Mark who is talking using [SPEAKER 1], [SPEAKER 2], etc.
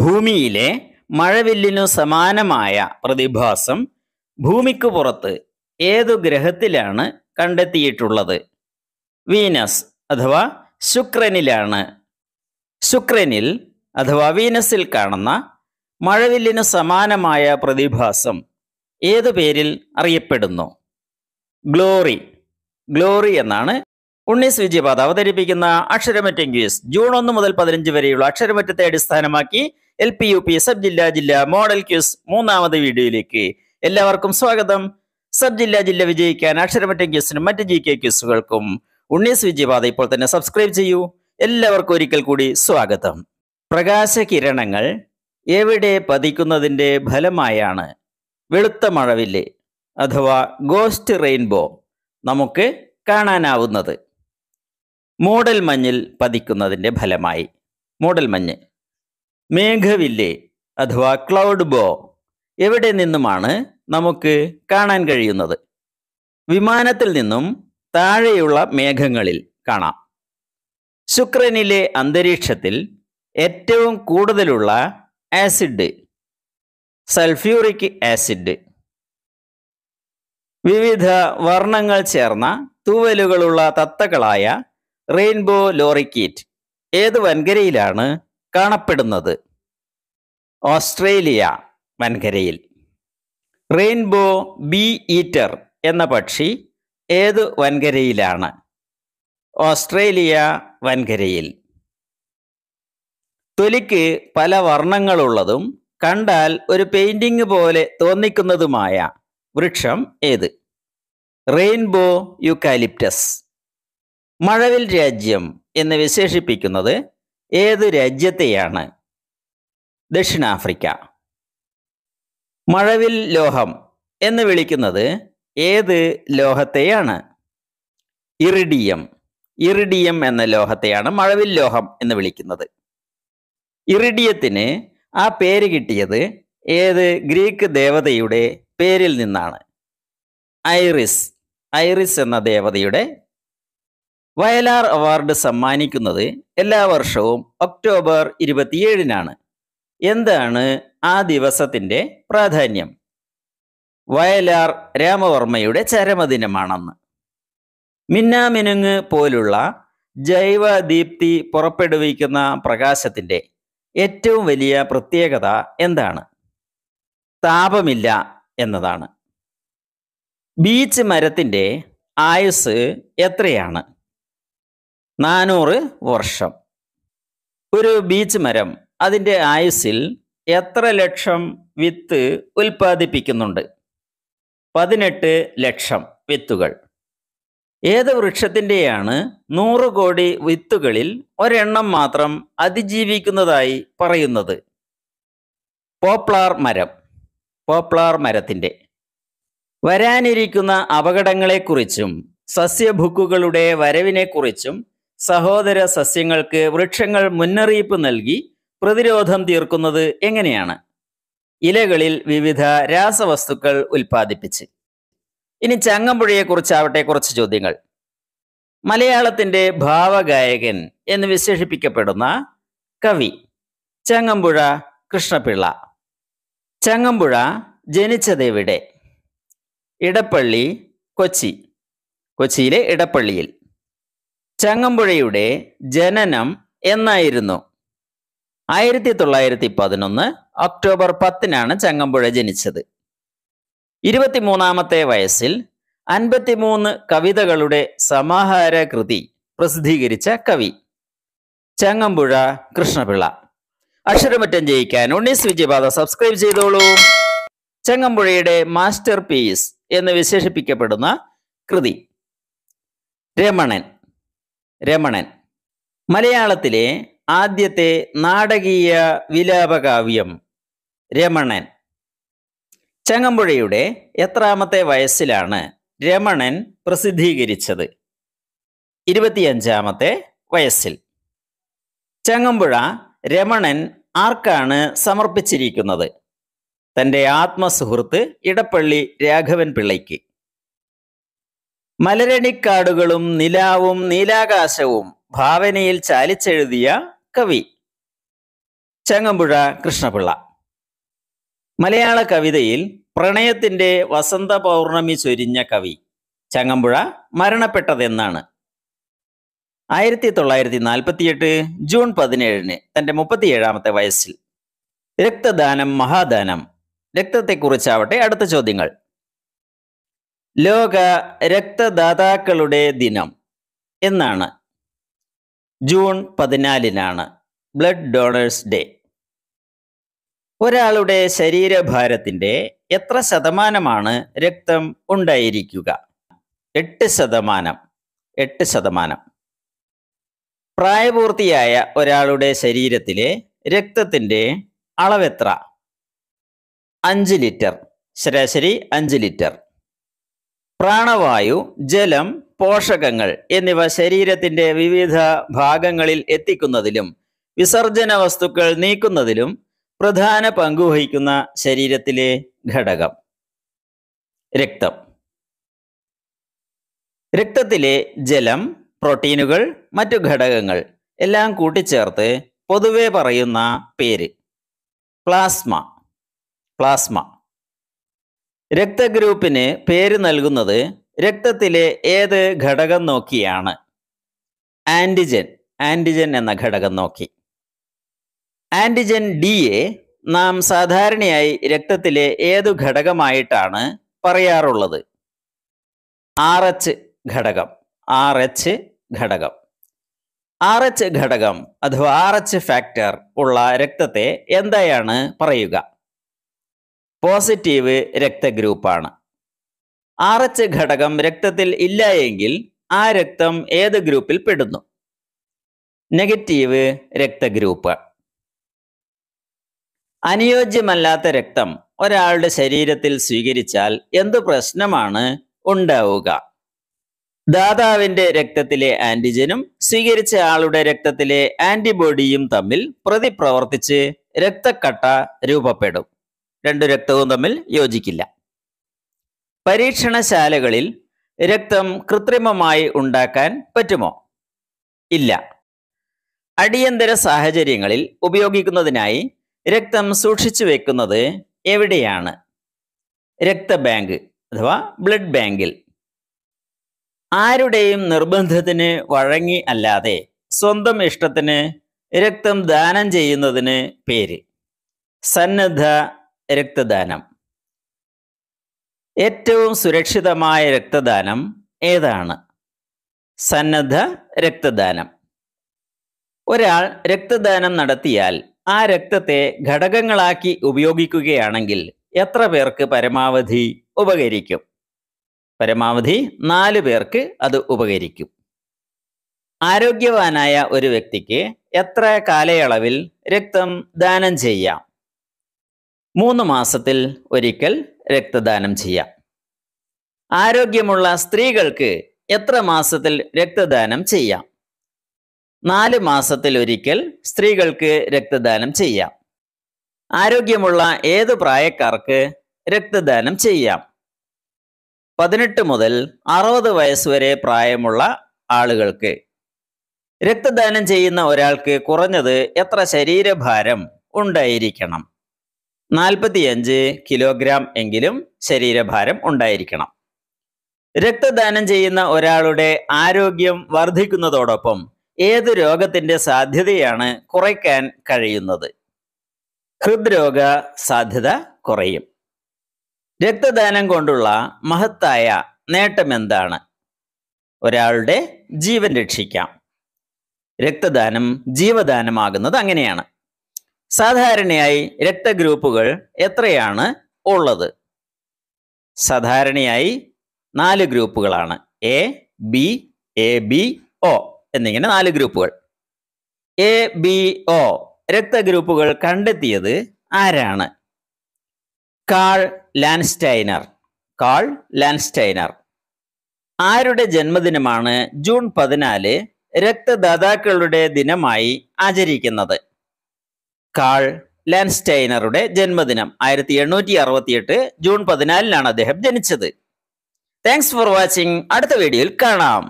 [SPEAKER 1] ഭൂമിയിലെ മഴവില്ലിനു സമാനമായ പ്രതിഭാസം ഭൂമിക്ക് പുറത്ത് ഏതു ഗ്രഹത്തിലാണ് കണ്ടെത്തിയിട്ടുള്ളത് വീനസ് അഥവാ ശുക്രനിലാണ് ശുക്രനിൽ അഥവാ വീനസിൽ കാണുന്ന മഴവില്ലിനു സമാനമായ പ്രതിഭാസം ഏതു പേരിൽ അറിയപ്പെടുന്നു ഗ്ലോറി ഗ്ലോറി എന്നാണ് ഉണ്ണീസ് വിജയപാത അവതരിപ്പിക്കുന്ന അക്ഷരമറ്റം ക്യൂസ് ജൂൺ ഒന്ന് മുതൽ പതിനഞ്ച് വരെയുള്ള അക്ഷരമറ്റത്തെ അടിസ്ഥാനമാക്കി L P U P sub ജില്ലാ ജില്ലാ മോഡൽ ക്യൂസ് മൂന്നാമത് വീഡിയോയിലേക്ക് എല്ലാവർക്കും സ്വാഗതം സബ് ജില്ലാ ജില്ല വിജയിക്കാൻ അക്ഷരമറ്റം ഇംഗ്ലീസിനും മറ്റ് ജി കെ ക്യൂസുകൾക്കും ഉണ്ണീസ് വിജയപാത ഇപ്പോൾ തന്നെ സബ്സ്ക്രൈബ് ചെയ്യൂ എല്ലാവർക്കും ഒരിക്കൽ കൂടി സ്വാഗതം പ്രകാശ കിരണങ്ങൾ എവിടെ പതിക്കുന്നതിന്റെ ഫലമായാണ് വെളുത്ത മഴവില്ല് അഥവാ ഗോസ്റ്റ് റെയിൻബോ നമുക്ക് കാണാനാവുന്നത് മോഡൽ മഞ്ഞിൽ പതിക്കുന്നതിൻ്റെ ഫലമായി മോഡൽ മഞ്ഞ് മേഘവില്ല് അഥവാ ക്ലൗഡ് ബോ എവിടെ നിന്നുമാണ് നമുക്ക് കാണാൻ കഴിയുന്നത് വിമാനത്തിൽ നിന്നും താഴെയുള്ള മേഘങ്ങളിൽ കാണാം ശുക്രനിലെ അന്തരീക്ഷത്തിൽ ഏറ്റവും കൂടുതലുള്ള ആസിഡ് സൾഫ്യൂറിക് ആസിഡ് വിവിധ വർണ്ണങ്ങൾ ചേർന്ന തൂവലുകളുള്ള തത്തകളായ റെയിൻബോ ലോറിക്കീറ്റ് ഏത് വൻകരയിലാണ് കാണപ്പെടുന്നത് ഓസ്ട്രേലിയ വൻകരയിൽ റെയിൻബോ ബി ഈറ്റർ എന്ന പക്ഷി ഏത് വൻകരയിലാണ് ഓസ്ട്രേലിയ വൻകരയിൽ തൊലിക്ക് പല വർണ്ണങ്ങളുള്ളതും കണ്ടാൽ ഒരു പെയിന്റിംഗ് പോലെ തോന്നിക്കുന്നതുമായ വൃക്ഷം ഏത് റെയിൻബോ യുക്കാലിപ്റ്റസ് മഴവിൽ രാജ്യം എന്ന് വിശേഷിപ്പിക്കുന്നത് ഏത് രാജ്യത്തെയാണ് ദക്ഷിണാഫ്രിക്ക മഴവിൽ ലോഹം എന്ന് വിളിക്കുന്നത് ഏത് ലോഹത്തെയാണ് ഇറിഡിയം ഇറിഡിയം എന്ന ലോഹത്തെയാണ് മഴവിൽ ലോഹം എന്ന് വിളിക്കുന്നത് ഇറിഡിയത്തിന് ആ പേര് കിട്ടിയത് ഏത് ഗ്രീക്ക് ദേവതയുടെ പേരിൽ നിന്നാണ് ഐറിസ് ഐറിസ് എന്ന ദേവതയുടെ വയലാർ അവാർഡ് സമ്മാനിക്കുന്നത് എല്ലാ വർഷവും ഒക്ടോബർ ഇരുപത്തിയേഴിനാണ് എന്താണ് ആ ദിവസത്തിൻ്റെ പ്രാധാന്യം വയലാർ രാമവർമ്മയുടെ ചരമദിനമാണെന്ന് മിന്നാമിനുങ്ങ് പോലുള്ള ജൈവ ദീപ്തി പുറപ്പെടുവിക്കുന്ന പ്രകാശത്തിൻ്റെ ഏറ്റവും വലിയ പ്രത്യേകത എന്താണ് താപമില്ല എന്നതാണ് ബീച്ച് മരത്തിൻ്റെ ആയുസ് എത്രയാണ് നാനൂറ് വർഷം ഒരു ബീച്ച് മരം അതിൻ്റെ ആയുസ്സിൽ എത്ര ലക്ഷം വിത്ത് ഉൽപ്പാദിപ്പിക്കുന്നുണ്ട് പതിനെട്ട് ലക്ഷം വിത്തുകൾ ഏത് വൃക്ഷത്തിൻ്റെയാണ് നൂറ് കോടി വിത്തുകളിൽ ഒരെണ്ണം മാത്രം അതിജീവിക്കുന്നതായി പറയുന്നത് പോപ്ലാർ മരം പോപ്ലാർ മരത്തിൻ്റെ വരാനിരിക്കുന്ന അപകടങ്ങളെക്കുറിച്ചും സസ്യഭുക്കുകളുടെ വരവിനെക്കുറിച്ചും സഹോദര സസ്യങ്ങൾക്ക് വൃക്ഷങ്ങൾ മുന്നറിയിപ്പ് നൽകി പ്രതിരോധം തീർക്കുന്നത് എങ്ങനെയാണ് ഇലകളിൽ വിവിധ രാസവസ്തുക്കൾ ഉൽപ്പാദിപ്പിച്ച് ഇനി കുറിച്ചാവട്ടെ കുറച്ച് ചോദ്യങ്ങൾ മലയാളത്തിന്റെ ഭാവഗായകൻ എന്ന് വിശേഷിപ്പിക്കപ്പെടുന്ന കവി ചങ്ങമ്പുഴ കൃഷ്ണപിള്ള ചങ്ങമ്പുഴ ജനിച്ചതെവിടെ ഇടപ്പള്ളി കൊച്ചി കൊച്ചിയിലെ ഇടപ്പള്ളിയിൽ ചങ്ങമ്പുഴയുടെ ജനനം എന്നായിരുന്നു ആയിരത്തി തൊള്ളായിരത്തി പതിനൊന്ന് ഒക്ടോബർ പത്തിനാണ് ചങ്ങമ്പുഴ ജനിച്ചത് ഇരുപത്തിമൂന്നാമത്തെ വയസ്സിൽ അൻപത്തിമൂന്ന് കവിതകളുടെ സമാഹാര കൃതി പ്രസിദ്ധീകരിച്ച കവി ചങ്ങമ്പുഴ കൃഷ്ണപിള്ള അക്ഷരമുറ്റം ജയിക്കാൻ ഉണ്ണീസ് വിജയപാത സബ്സ്ക്രൈബ് ചെയ്തോളൂ ചങ്ങമ്പുഴയുടെ മാസ്റ്റർ പീസ് എന്ന് വിശേഷിപ്പിക്കപ്പെടുന്ന കൃതി രമണൻ രമണൻ മലയാളത്തിലെ ആദ്യത്തെ നാടകീയ വിലാപകാവ്യം രമണൻ ചങ്ങമ്പുഴയുടെ എത്രാമത്തെ വയസ്സിലാണ് രമണൻ പ്രസിദ്ധീകരിച്ചത് ഇരുപത്തിയഞ്ചാമത്തെ വയസ്സിൽ ചങ്ങമ്പുഴ രമണൻ ആർക്കാണ് സമർപ്പിച്ചിരിക്കുന്നത് തൻ്റെ ആത്മസുഹൃത്ത് ഇടപ്പള്ളി രാഘവൻ പിള്ളയ്ക്ക് മലരണിക്കാടുകളും നിലാവും നീലാകാശവും ഭാവനയിൽ ചാലിച്ചെഴുതിയ കവി ചങ്ങമ്പുഴ കൃഷ്ണപിള്ള മലയാള കവിതയിൽ പ്രണയത്തിന്റെ വസന്ത പൗർണമി ചൊരിഞ്ഞ കവി ചങ്ങമ്പുഴ മരണപ്പെട്ടതെന്നാണ് ആയിരത്തി തൊള്ളായിരത്തി നാൽപ്പത്തിയെട്ട് ജൂൺ പതിനേഴിന് തന്റെ മുപ്പത്തിയേഴാമത്തെ വയസ്സിൽ രക്തദാനം മഹാദാനം രക്തത്തെക്കുറിച്ചാവട്ടെ അടുത്ത ചോദ്യങ്ങൾ ലോക രക്തദാതാക്കളുടെ ദിനം എന്നാണ് ജൂൺ പതിനാലിനാണ് ബ്ലഡ് ഡോണേഴ്സ് ഡേ ഒരാളുടെ ശരീരഭാരത്തിൻ്റെ എത്ര ശതമാനമാണ് രക്തം ഉണ്ടായിരിക്കുക എട്ട് ശതമാനം എട്ട് ശതമാനം പ്രായപൂർത്തിയായ ഒരാളുടെ ശരീരത്തിലെ രക്തത്തിൻ്റെ അളവെത്ര അഞ്ച് ലിറ്റർ ശരാശരി അഞ്ച് ലിറ്റർ പ്രാണവായു ജലം പോഷകങ്ങൾ എന്നിവ ശരീരത്തിൻ്റെ വിവിധ ഭാഗങ്ങളിൽ എത്തിക്കുന്നതിലും വിസർജന വസ്തുക്കൾ നീക്കുന്നതിലും പ്രധാന പങ്കുവഹിക്കുന്ന ശരീരത്തിലെ ഘടകം രക്തം രക്തത്തിലെ ജലം പ്രോട്ടീനുകൾ മറ്റു ഘടകങ്ങൾ എല്ലാം കൂട്ടിച്ചേർത്ത് പൊതുവെ പറയുന്ന പേര് പ്ലാസ്മ പ്ലാസ്മ രക്തഗ്രൂപ്പിന് പേര് നൽകുന്നത് രക്തത്തിലെ ഏത് ഘടകം നോക്കിയാണ് ആൻറ്റിജൻ ആൻറ്റിജൻ എന്ന ഘടകം നോക്കി ആൻറ്റിജൻ ഡി എ നാം സാധാരണയായി രക്തത്തിലെ ഏതു ഘടകമായിട്ടാണ് പറയാറുള്ളത് ആർ എച്ച് ഘടകം ആർ എച്ച് ഘടകം ആർ എച്ച് ഘടകം അഥവാ ആർ എച്ച് ഫാക്ടർ ഉള്ള രക്തത്തെ എന്തായാണ് പറയുക പോസിറ്റീവ് രക്തഗ്രൂപ്പാണ് ആർ എച്ച് ഘടകം രക്തത്തിൽ ഇല്ല എങ്കിൽ ആ രക്തം ഏത് ഗ്രൂപ്പിൽ പെടുന്നു നെഗറ്റീവ് രക്തഗ്രൂപ്പ് അനുയോജ്യമല്ലാത്ത രക്തം ഒരാളുടെ ശരീരത്തിൽ സ്വീകരിച്ചാൽ എന്ത് പ്രശ്നമാണ് ഉണ്ടാവുക ദാതാവിന്റെ രക്തത്തിലെ ആന്റിജനും സ്വീകരിച്ച ആളുടെ രക്തത്തിലെ ആന്റിബോഡിയും തമ്മിൽ പ്രതിപ്രവർത്തിച്ച് രക്തക്കട്ട രൂപപ്പെടും രണ്ട് രക്തവും തമ്മിൽ യോജിക്കില്ല പരീക്ഷണശാലകളിൽ രക്തം കൃത്രിമമായി ഉണ്ടാക്കാൻ പറ്റുമോ ഇല്ല അടിയന്തര സാഹചര്യങ്ങളിൽ ഉപയോഗിക്കുന്നതിനായി രക്തം സൂക്ഷിച്ചു വെക്കുന്നത് എവിടെയാണ് രക്തബാങ്ക് അഥവാ ബ്ലഡ് ബാങ്കിൽ ആരുടെയും നിർബന്ധത്തിന് വഴങ്ങി അല്ലാതെ സ്വന്തം ഇഷ്ടത്തിന് രക്തം ദാനം ചെയ്യുന്നതിന് പേര് സന്നദ്ധ രക്തദാനം ഏറ്റവും സുരക്ഷിതമായ രക്തദാനം ഏതാണ് സന്നദ്ധ രക്തദാനം ഒരാൾ രക്തദാനം നടത്തിയാൽ ആ രക്തത്തെ ഘടകങ്ങളാക്കി ഉപയോഗിക്കുകയാണെങ്കിൽ എത്ര പേർക്ക് പരമാവധി ഉപകരിക്കും പരമാവധി നാല് പേർക്ക് അത് ഉപകരിക്കും ആരോഗ്യവാനായ ഒരു വ്യക്തിക്ക് എത്ര കാലയളവിൽ രക്തം ദാനം ചെയ്യാം മൂന്ന് മാസത്തിൽ ഒരിക്കൽ രക്തദാനം ചെയ്യാം ആരോഗ്യമുള്ള സ്ത്രീകൾക്ക് എത്ര മാസത്തിൽ രക്തദാനം ചെയ്യാം നാല് മാസത്തിൽ ഒരിക്കൽ സ്ത്രീകൾക്ക് രക്തദാനം ചെയ്യാം ആരോഗ്യമുള്ള ഏത് പ്രായക്കാർക്ക് രക്തദാനം ചെയ്യാം പതിനെട്ട് മുതൽ അറുപത് വയസ്സുവരെ പ്രായമുള്ള ആളുകൾക്ക് രക്തദാനം ചെയ്യുന്ന ഒരാൾക്ക് കുറഞ്ഞത് എത്ര ശരീരഭാരം ഉണ്ടായിരിക്കണം നാൽപ്പത്തിയഞ്ച് കിലോഗ്രാം എങ്കിലും ശരീരഭാരം ഉണ്ടായിരിക്കണം രക്തദാനം ചെയ്യുന്ന ഒരാളുടെ ആരോഗ്യം വർദ്ധിക്കുന്നതോടൊപ്പം ഏത് രോഗത്തിന്റെ സാധ്യതയാണ് കുറയ്ക്കാൻ കഴിയുന്നത് ഹൃദ്രോഗ സാധ്യത കുറയും രക്തദാനം കൊണ്ടുള്ള മഹത്തായ നേട്ടമെന്താണ് ഒരാളുടെ ജീവൻ രക്ഷിക്കാം രക്തദാനം ജീവദാനമാകുന്നത് അങ്ങനെയാണ് സാധാരണയായി രക്തഗ്രൂപ്പുകൾ എത്രയാണ് ഉള്ളത് സാധാരണയായി നാല് ഗ്രൂപ്പുകളാണ് A B A B O എന്നിങ്ങനെ നാല് ഗ്രൂപ്പുകൾ എ ബി ഒ രക്തഗ്രൂപ്പുകൾ കണ്ടെത്തിയത് ആരാണ് കാൾ ലാൻസ്റ്റൈനർ കാൾ ലാൻസ്റ്റൈനർ ആരുടെ ജന്മദിനമാണ് ജൂൺ പതിനാല് രക്തദാതാക്കളുടെ ദിനമായി ആചരിക്കുന്നത് കാൾ ലാൻസ്റ്റൈനറുടെ ജന്മദിനം ആയിരത്തി എണ്ണൂറ്റി എട്ട് ജൂൺ പതിനാലിനാണ് അദ്ദേഹം ജനിച്ചത് താങ്ക്സ് ഫോർ വാച്ചിങ് അടുത്ത വീഡിയോയിൽ കാണാം